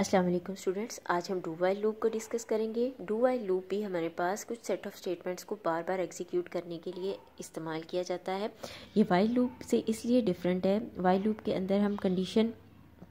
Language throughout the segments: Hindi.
अस्सलाम वालेकुम स्टूडेंट्स आज हम डू वाइल लूप को डिस्कस करेंगे डू वाइल लूप भी हमारे पास कुछ सेट ऑफ स्टेटमेंट्स को बार बार एग्जीक्यूट करने के लिए इस्तेमाल किया जाता है ये वाइल लूप से इसलिए डिफरेंट है वाइल लूप के अंदर हम कंडीशन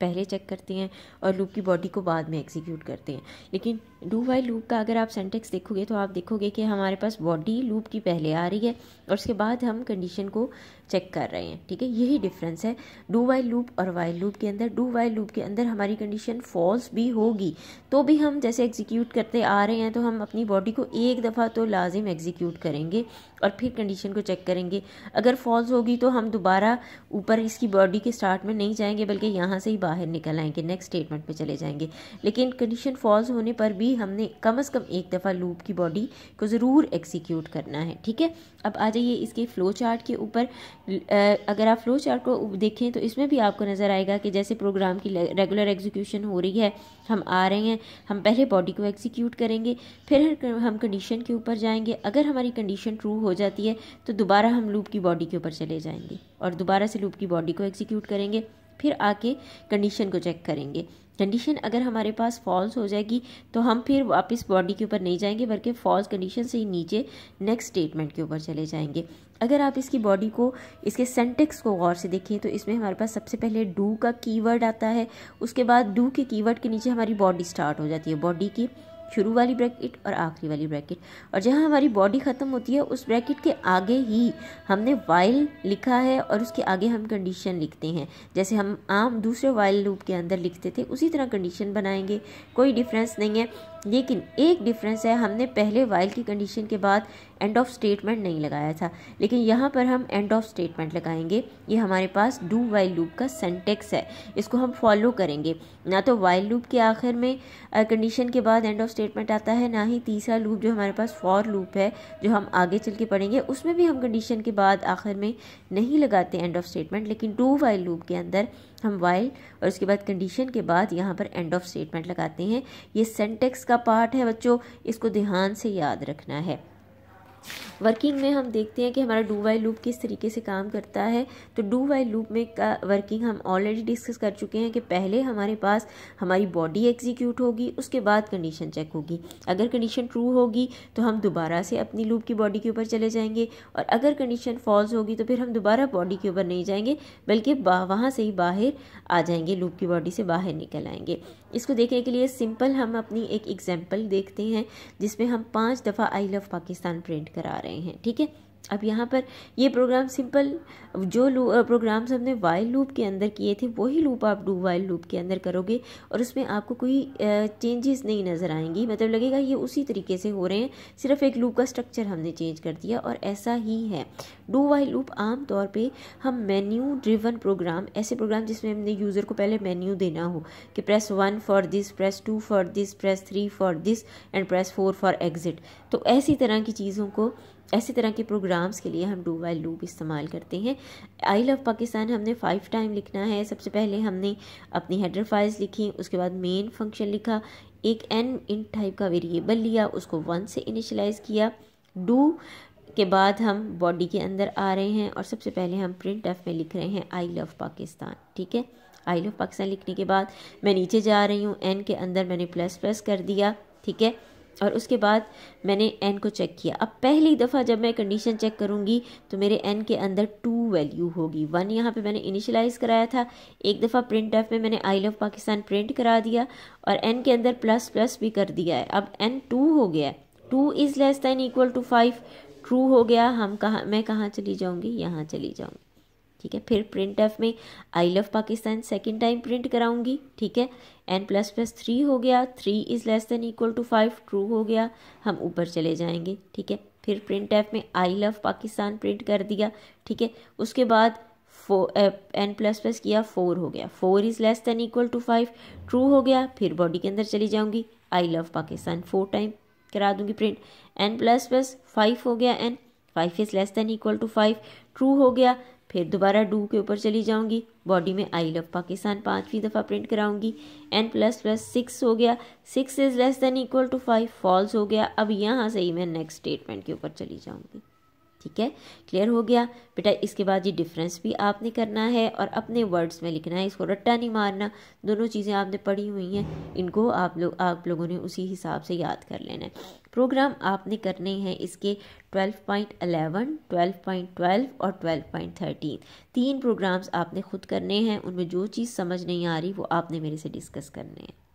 पहले चेक करते हैं और लूप की बॉडी को बाद में एग्जीक्यूट करते हैं लेकिन डू वाइल लूप का अगर आप सेंटेक्स देखोगे तो आप देखोगे कि हमारे पास बॉडी लूप की पहले आ रही है और उसके बाद हम कंडीशन को चेक कर रहे हैं ठीक है यही डिफरेंस है डू वाई लूप और वाइल लूप के अंदर डू वाई लूप के अंदर हमारी कंडीशन फॉल्स भी होगी तो भी हम जैसे एग्जीक्यूट करते आ रहे हैं तो हम अपनी बॉडी को एक दफ़ा तो लाजिम एग्जीक्यूट करेंगे और फिर कंडीशन को चेक करेंगे अगर फॉल्स होगी तो हम दोबारा ऊपर इसकी बॉडी के स्टार्ट में नहीं जाएंगे बल्कि यहाँ से ही बाहर निकल आएंगे नेक्स्ट स्टेटमेंट पर चले जाएंगे लेकिन कंडीशन फॉल्स होने पर भी हमने कम अज़ कम एक दफ़ा लूप की बॉडी को ज़रूर एग्जीक्यूट करना है ठीक है अब आ जाइए इसके फ्लो चार्ट के ऊपर अगर आप फ्लो चार्ट को देखें तो इसमें भी आपको नज़र आएगा कि जैसे प्रोग्राम की रेगुलर एग्जीक्यूशन हो रही है हम आ रहे हैं हम पहले बॉडी को एग्जीक्यूट करेंगे फिर हम कंडीशन के ऊपर जाएंगे अगर हमारी कंडीशन ट्रू हो जाती है तो दोबारा हम लूप की बॉडी के ऊपर चले जाएंगे और दोबारा से लूप की बॉडी को एग्जीक्यूट करेंगे फिर आके कंडीशन को चेक करेंगे कंडीशन अगर हमारे पास फॉल्स हो जाएगी तो हम फिर वापस बॉडी के ऊपर नहीं जाएंगे बल्कि फॉल्स कंडीशन से ही नीचे नेक्स्ट स्टेटमेंट के ऊपर चले जाएंगे अगर आप इसकी बॉडी को इसके सेंटेक्स को गौर से देखें तो इसमें हमारे पास सबसे पहले डू का कीवर्ड आता है उसके बाद डू के कीवर्ड के नीचे हमारी बॉडी स्टार्ट हो जाती है बॉडी की शुरू वाली ब्रैकेट और आखिरी वाली ब्रैकेट और जहाँ हमारी बॉडी ख़त्म होती है उस ब्रैकेट के आगे ही हमने वाइल लिखा है और उसके आगे हम कंडीशन लिखते हैं जैसे हम आम दूसरे वाइल लूप के अंदर लिखते थे उसी तरह कंडीशन बनाएंगे कोई डिफरेंस नहीं है लेकिन एक डिफरेंस है हमने पहले वाइल की कंडीशन के बाद एंड ऑफ स्टेटमेंट नहीं लगाया था लेकिन यहाँ पर हम एंड ऑफ स्टेटमेंट लगाएंगे ये हमारे पास डू वाइल लूप का सेंटेक्स है इसको हम फॉलो करेंगे ना तो वाइल लूप के आखिर में कंडीशन के बाद एंड ऑफ स्टेटमेंट आता है ना ही तीसरा लूप जो हमारे पास फॉर लूप है जो हम आगे चल के पढ़ेंगे उसमें भी हम कंडीशन के बाद आखिर में नहीं लगाते एंड ऑफ स्टेटमेंट लेकिन डू वाइल लूप के अंदर हम वाइल और उसके बाद कंडीशन के बाद यहाँ पर एंड ऑफ स्टेटमेंट लगाते हैं ये सेंटेक्स का पार्ट है बच्चों इसको ध्यान से याद रखना है वर्किंग में हम देखते हैं कि हमारा डू वाई लूप किस तरीके से काम करता है तो डू वाई लूप में का वर्किंग हम ऑलरेडी डिस्कस कर चुके हैं कि पहले हमारे पास हमारी बॉडी एग्जीक्यूट होगी उसके बाद कंडीशन चेक होगी अगर कंडीशन ट्रू होगी तो हम दोबारा से अपनी लूप की बॉडी के ऊपर चले जाएंगे और अगर कंडीशन फॉल्स होगी तो फिर हम दोबारा बॉडी के ऊपर नहीं जाएंगे बल्कि वहाँ से ही बाहर आ जाएंगे लूप की बॉडी से बाहर निकल आएंगे इसको देखने के लिए सिंपल हम अपनी एक एग्जाम्पल देखते हैं जिसमें हम पाँच दफ़ा आई लव पाकिस्तान प्रिंट करा रहे हैं ठीक है अब यहाँ पर ये प्रोग्राम सिंपल जो प्रोग्राम्स हमने वाइल लूप के अंदर किए थे वही लूप आप डू वाइल लूप के अंदर करोगे और उसमें आपको कोई चेंजेस नहीं नज़र आएंगी मतलब लगेगा ये उसी तरीके से हो रहे हैं सिर्फ एक लूप का स्ट्रक्चर हमने चेंज कर दिया और ऐसा ही है डू वाइल लूप आम तौर पे हम मेन्यू ड्रिवन प्रोग्राम ऐसे प्रोग्राम जिसमें हमने यूज़र को पहले मेन्यू देना हो कि press one for this press two for this press three for this and press four for exit तो ऐसी तरह की चीज़ों को ऐसी तरह के प्रोग्राम्स के लिए हम डू वाइल लूप इस्तेमाल करते हैं आई लव पाकिस्तान हमने फाइव टाइम लिखना है सबसे पहले हमने अपनी हेडर फाइल्स लिखी उसके बाद मेन फंक्शन लिखा एक एन इन टाइप का वेरिएबल लिया उसको वन से इनिशलाइज किया डू के बाद हम बॉडी के अंदर आ रहे हैं और सबसे पहले हम प्रिंट एफ में लिख रहे हैं आई लव पाकिस्तान ठीक है आई लव पाकिस्तान लिखने के बाद मैं नीचे जा रही हूँ एन के अंदर मैंने प्लस प्लस कर दिया ठीक है और उसके बाद मैंने एन को चेक किया अब पहली दफ़ा जब मैं कंडीशन चेक करूँगी तो मेरे एन के अंदर टू वैल्यू होगी वन यहाँ पे मैंने इनिशलाइज कराया था एक दफ़ा प्रिंट एफ में मैंने आई लव पाकिस्तान प्रिंट करा दिया और एन के अंदर प्लस प्लस भी कर दिया है अब एन टू हो गया है two is less than equal to five true हो गया हम कहाँ मैं कहाँ चली जाऊँगी यहाँ चली जाऊँगी ठीक है फिर प्रिंट एफ में I love Pakistan second time print कराऊंगी ठीक है एन प्लस प्लस थ्री हो गया three is less than equal to five true हो गया हम ऊपर चले जाएंगे ठीक है फिर प्रिंट एफ में आई लव पाकिस्तान प्रिंट कर दिया ठीक है उसके बाद एन प्लस प्लस किया फोर हो गया four is less than equal to five true हो गया फिर बॉडी के अंदर चली जाऊंगी I love Pakistan four time करा दूंगी print N plus plus five हो गया N five is less than equal to five true हो गया फिर दोबारा डू के ऊपर चली जाऊंगी बॉडी में आई लव पाकिस्तान पाँचवीं दफ़ा प्रिंट कराऊंगी एन प्लस प्लस सिक्स हो गया six is less than equal to five false हो गया अब यहाँ से ही मैं नेक्स्ट स्टेटमेंट के ऊपर चली जाऊंगी ठीक है क्लियर हो गया बेटा इसके बाद ये डिफरेंस भी आपने करना है और अपने वर्ड्स में लिखना है इसको रट्टा नहीं मारना दोनों चीज़ें आपने पढ़ी हुई हैं इनको आप लोग आप लोगों ने उसी हिसाब से याद कर लेना है प्रोग्राम आपने करने हैं इसके 12.11, 12.12 और 12.13 तीन प्रोग्राम्स आपने खुद करने हैं उनमें जो चीज़ समझ नहीं आ रही वो आपने मेरे से डिस्कस करने हैं